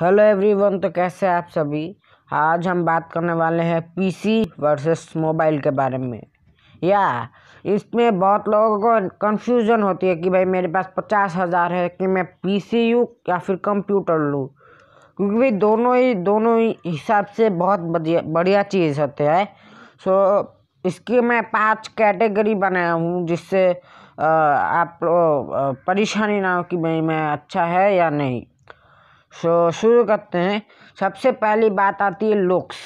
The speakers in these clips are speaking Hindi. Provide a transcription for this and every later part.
हेलो एवरीवन तो कैसे आप सभी आज हम बात करने वाले हैं पीसी वर्सेस मोबाइल के बारे में या इसमें बहुत लोगों को कन्फ्यूज़न होती है कि भाई मेरे पास पचास हज़ार है कि मैं पीसी लूँ या फिर कंप्यूटर लूँ क्योंकि भाई दोनों ही दोनों ही हिसाब से बहुत बढ़िया बढ़िया चीज़ होते हैं सो इसकी मैं पांच कैटेगरी बनाया हूँ जिससे आप परेशानी ना हो कि भाई मैं अच्छा है या नहीं सो शुरू करते हैं सबसे पहली बात आती है लुक्स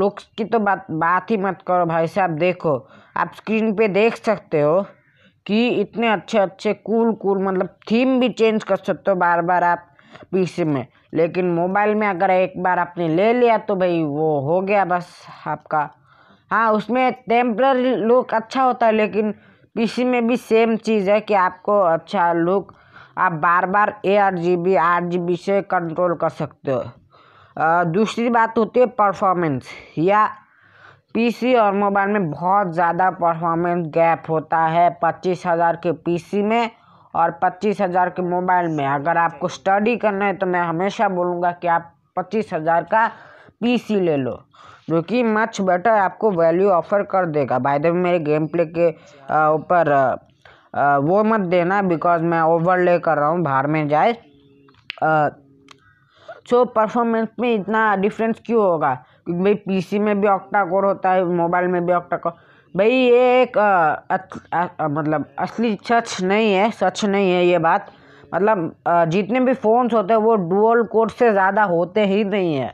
लुक्स की तो बात बात ही मत करो भाई साहब देखो आप स्क्रीन पे देख सकते हो कि इतने अच्छे अच्छे कूल कूल मतलब थीम भी चेंज कर सकते हो बार बार आप पीसी में लेकिन मोबाइल में अगर एक बार आपने ले लिया तो भाई वो हो गया बस आपका हाँ उसमें टेम्प्ररी लुक अच्छा होता है लेकिन पीसी में भी सेम चीज़ है कि आपको अच्छा लुक आप बार बार ए आठ जी बी आठ जी बी से कंट्रोल कर सकते हो दूसरी बात होती है परफॉर्मेंस या पीसी और मोबाइल में बहुत ज़्यादा परफॉर्मेंस गैप होता है पच्चीस हज़ार के पीसी में और पच्चीस हज़ार के मोबाइल में अगर आपको स्टडी करना है तो मैं हमेशा बोलूँगा कि आप पच्चीस हज़ार का पीसी ले लो जो कि मच बेटर आपको वैल्यू ऑफर कर देगा बाय द वे मेरे गेम प्ले के ऊपर वो मत देना बिकॉज मैं ओवरले कर रहा हूँ बाहर में जाए सो परफॉर्मेंस में इतना डिफरेंस क्यों होगा क्योंकि भाई पीसी में भी ऑक्टा कोर होता है मोबाइल में भी ऑक्टा कोर भाई ये एक आ, अत, आ, आ, मतलब असली सच नहीं है सच नहीं है ये बात मतलब आ, जितने भी फ़ोन्स होते हैं वो डुअल कोर से ज़्यादा होते ही नहीं है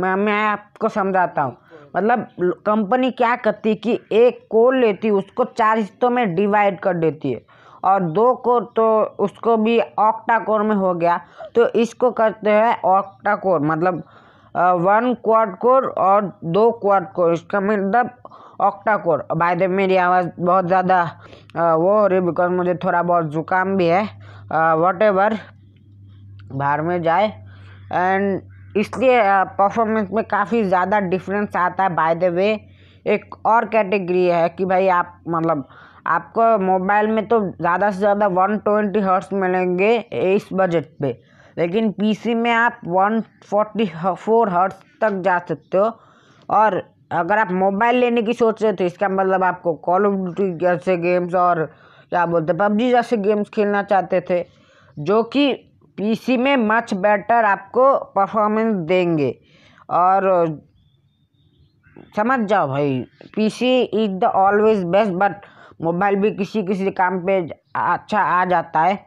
मैं मैं आपको समझाता हूँ मतलब कंपनी क्या करती है कि एक कोर लेती उसको चार हिस्सों में डिवाइड कर देती है और दो कोर तो उसको भी ऑक्टा कोर में हो गया तो इसको करते हैं ऑक्टा कोर मतलब वन क्वाड कोर और दो क्वाड कोर इसका मतलब ऑक्टा कोर बाय द मेरी आवाज़ बहुत ज़्यादा वो हो रही बिकॉज मुझे थोड़ा बहुत ज़ुकाम भी है वट एवर बाहर में जाए एंड इसलिए परफॉर्मेंस में काफ़ी ज़्यादा डिफरेंस आता है बाय द वे एक और कैटेगरी है कि भाई आप मतलब आपको मोबाइल में तो ज़्यादा से ज़्यादा वन ट्वेंटी हर्ट्स मिलेंगे इस बजट पे लेकिन पीसी में आप वन फोर्टी फोर हर्ट्स तक जा सकते हो और अगर आप मोबाइल लेने की सोच रहे हो तो इसका मतलब आपको कॉल ऑफ ड्यूटी जैसे गेम्स और क्या बोलते पबजी जैसे गेम्स खेलना चाहते थे जो कि पीसी में मच बेटर आपको परफॉर्मेंस देंगे और समझ जाओ भाई PC is the always best but mobile भी किसी किसी काम पे अच्छा आ जाता है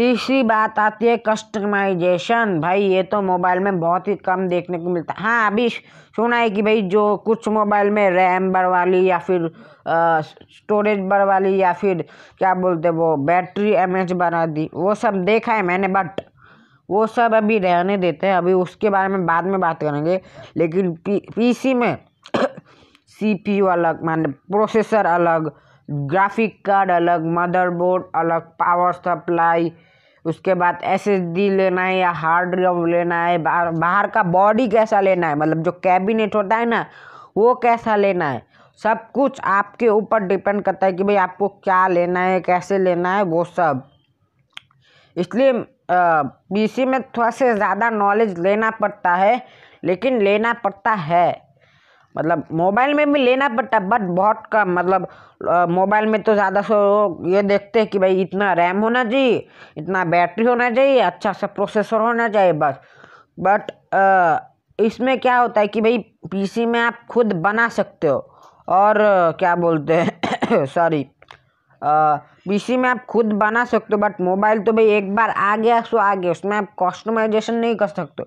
तीसरी बात आती है कस्टमाइजेशन भाई ये तो मोबाइल में बहुत ही कम देखने को मिलता है हाँ अभी सुना है कि भाई जो कुछ मोबाइल में रैम बढ़वा ली या फिर स्टोरेज बढ़वा ली या फिर क्या बोलते वो बैटरी एम एच बना दी वो सब देखा है मैंने बट वो सब अभी रहने देते हैं अभी उसके बारे में बाद में बात करेंगे लेकिन पी सी में सी पी यू अलग मान प्रोसेसर अलग ग्राफिक कार्ड अलग मदरबोर्ड अलग पावर सप्लाई उसके बाद एस लेना है या हार्ड ड्राइव लेना है बाहर बाहर का बॉडी कैसा लेना है मतलब जो कैबिनेट होता है ना वो कैसा लेना है सब कुछ आपके ऊपर डिपेंड करता है कि भाई आपको क्या लेना है कैसे लेना है वो सब इसलिए पीसी में थोड़ा से ज़्यादा नॉलेज लेना पड़ता है लेकिन लेना पड़ता है मतलब मोबाइल में भी लेना पड़ता बट बहुत कम मतलब मोबाइल में तो ज़्यादा लोग ये देखते हैं कि भाई इतना रैम होना चाहिए इतना बैटरी होना चाहिए अच्छा सा प्रोसेसर होना चाहिए बस बट इसमें क्या होता है कि भाई पीसी में आप खुद बना सकते हो और क्या बोलते हैं सॉरी पीसी में आप खुद बना सकते हो बट मोबाइल तो भाई एक बार आ गया सो आ गया उसमें आप कस्टमाइजेशन नहीं कर सकते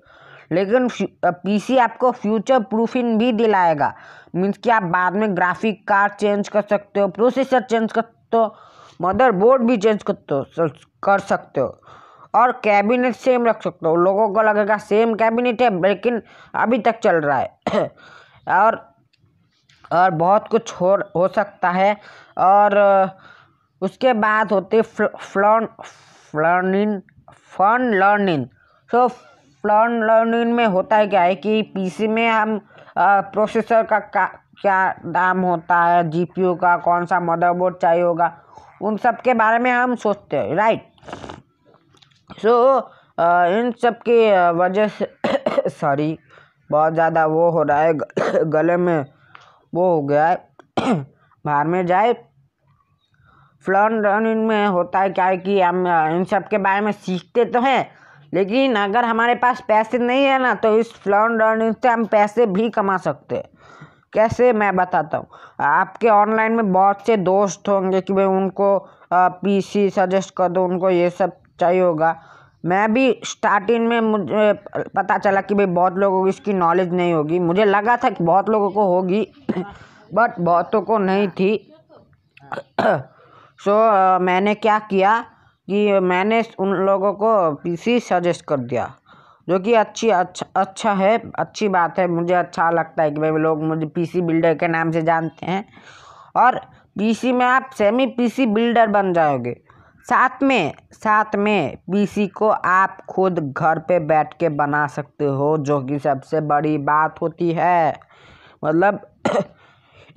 लेकिन पीसी आपको फ्यूचर प्रूफिंग भी दिलाएगा मीन्स कि आप बाद में ग्राफिक कार्ड चेंज कर सकते हो प्रोसेसर चेंज कर सकते हो मदरबोर्ड भी चेंज करते हो कर सकते हो और कैबिनेट सेम रख सकते हो लोगों को लगेगा सेम कैबिनेट है लेकिन अभी तक चल रहा है और और बहुत कुछ हो हो सकता है और उसके बाद होते फ्लॉन फ्लर्निंग fun learning so plan learning में होता है क्या है कि पीसी में हम आ, प्रोसेसर का, का क्या दाम होता है जीपीयू का कौन सा मदरबोर्ड चाहिए होगा उन सब के बारे में हम सोचते हैं राइट सो so, इन सब के वजह से सॉरी बहुत ज़्यादा वो हो रहा है गले में वो हो गया है बाहर में जाए फ्लन रनिंग में होता है क्या है कि हम इन सब के बारे में सीखते तो हैं लेकिन अगर हमारे पास पैसे नहीं है ना तो इस फ्लॉन लर्निंग से हम पैसे भी कमा सकते हैं कैसे मैं बताता हूँ आपके ऑनलाइन में बहुत से दोस्त होंगे कि भाई उनको पीसी सजेस्ट कर दो उनको ये सब चाहिए होगा मैं भी स्टार्टिंग में मुझे पता चला कि भाई बहुत लोगों को इसकी नॉलेज नहीं होगी मुझे लगा था कि बहुत लोगों को होगी बट बहुतों को नहीं थी सो so, मैंने क्या किया कि मैंने उन लोगों को पी सी सजेस्ट कर दिया जो कि अच्छी अच्छा अच्छा है अच्छी बात है मुझे अच्छा लगता है कि भाई लोग मुझे पी सी बिल्डर के नाम से जानते हैं और पी सी में आप सेमी पी सी बिल्डर बन जाओगे साथ में साथ में पी सी को आप खुद घर पे बैठ के बना सकते हो जो कि सबसे बड़ी बात होती है मतलब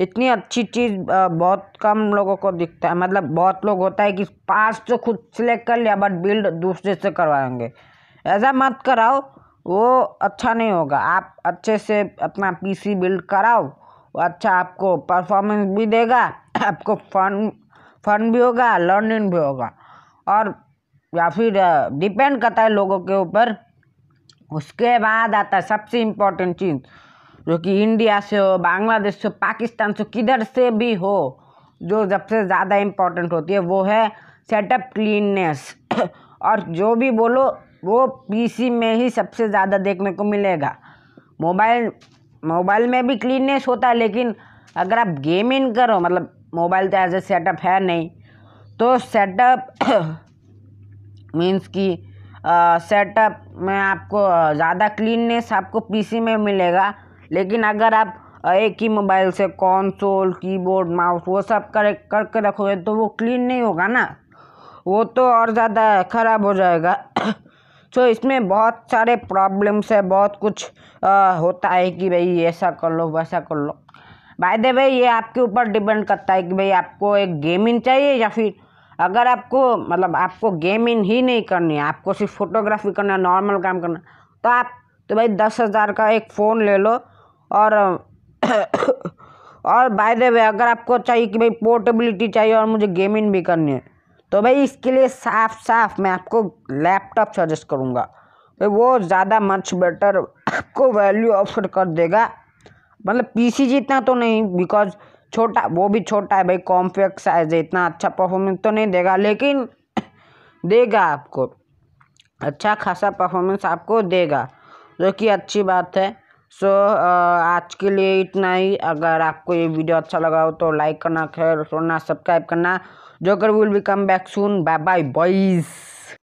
इतनी अच्छी चीज़ बहुत कम लोगों को दिखता है मतलब बहुत लोग होता है कि पास तो खुद सेलेक्ट कर लिया बट बिल्ड दूसरे से करवाएंगे ऐसा मत कराओ वो अच्छा नहीं होगा आप अच्छे से अपना पीसी बिल्ड कराओ वो अच्छा आपको परफॉर्मेंस भी देगा आपको फन फन भी होगा लर्निंग भी होगा और या फिर डिपेंड करता है लोगों के ऊपर उसके बाद आता है सबसे इम्पोर्टेंट चीज़ जो कि इंडिया से हो बांग्लादेश से पाकिस्तान से किधर से भी हो जो सबसे ज़्यादा इम्पोर्टेंट होती है वो है सेटअप क्लीननेस और जो भी बोलो वो पीसी में ही सबसे ज़्यादा देखने को मिलेगा मोबाइल मोबाइल में भी क्लीननेस होता है लेकिन अगर आप गेमिंग करो मतलब मोबाइल तो एज ए सेटअप है नहीं तो सेटअप मीन्स की सेटअप में आपको ज़्यादा क्लीननेस आपको पीसी में मिलेगा लेकिन अगर आप एक ही मोबाइल से कॉन्सोल कीबोर्ड माउस वो सब कर करके रखोगे तो वो क्लीन नहीं होगा ना वो तो और ज़्यादा ख़राब हो जाएगा तो इसमें बहुत सारे प्रॉब्लम्स है बहुत कुछ आ, होता है कि भाई ऐसा कर लो वैसा कर लो बाय दे भाई ये आपके ऊपर डिपेंड करता है कि भाई आपको एक गेमिंग चाहिए या फिर अगर आपको मतलब आपको गेमिंग ही नहीं करनी है आपको सिर्फ फोटोग्राफी करना नॉर्मल काम करना तो आप तो भाई दस हज़ार का एक फ़ोन ले लो और और बाय द वे अगर आपको चाहिए कि भाई पोर्टेबिलिटी चाहिए और मुझे गेमिंग भी करनी है तो भाई इसके लिए साफ साफ मैं आपको लैपटॉप सजेस्ट करूँगा भाई वो ज़्यादा मच बेटर आपको वैल्यू ऑफर कर देगा मतलब पीसी जितना तो नहीं बिकॉज छोटा वो भी छोटा है भाई कॉम्पैक्ट साइज है इतना अच्छा परफॉर्मेंस तो नहीं देगा लेकिन देगा आपको अच्छा खासा परफॉर्मेंस आपको देगा जो कि अच्छी बात है सो so, आज के लिए इतना ही अगर आपको ये वीडियो अच्छा लगा हो तो लाइक करना खैर छोड़ना सब्सक्राइब करना जोकर will be come back soon bye bye boys